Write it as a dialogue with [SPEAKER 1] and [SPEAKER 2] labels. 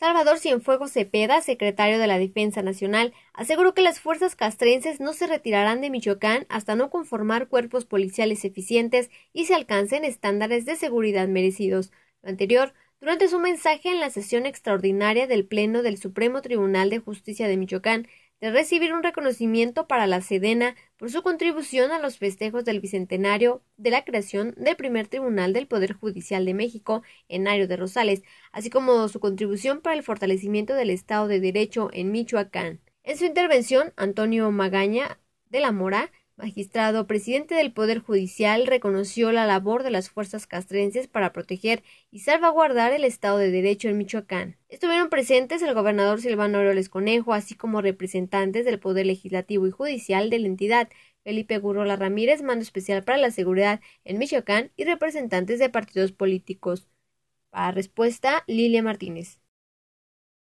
[SPEAKER 1] Salvador Cienfuegos Cepeda, secretario de la Defensa Nacional, aseguró que las fuerzas castrenses no se retirarán de Michoacán hasta no conformar cuerpos policiales eficientes y se alcancen estándares de seguridad merecidos. Lo anterior, durante su mensaje en la sesión extraordinaria del Pleno del Supremo Tribunal de Justicia de Michoacán, de recibir un reconocimiento para la Sedena por su contribución a los festejos del bicentenario de la creación del primer tribunal del Poder Judicial de México, en Ario de Rosales, así como su contribución para el fortalecimiento del Estado de Derecho en Michoacán. En su intervención, Antonio Magaña de la Mora Magistrado, presidente del Poder Judicial, reconoció la labor de las fuerzas castrenses para proteger y salvaguardar el Estado de Derecho en Michoacán. Estuvieron presentes el gobernador Silvano oroles Conejo, así como representantes del Poder Legislativo y Judicial de la entidad, Felipe Gurrola Ramírez, mando especial para la seguridad en Michoacán, y representantes de partidos políticos. Para respuesta, Lilia Martínez.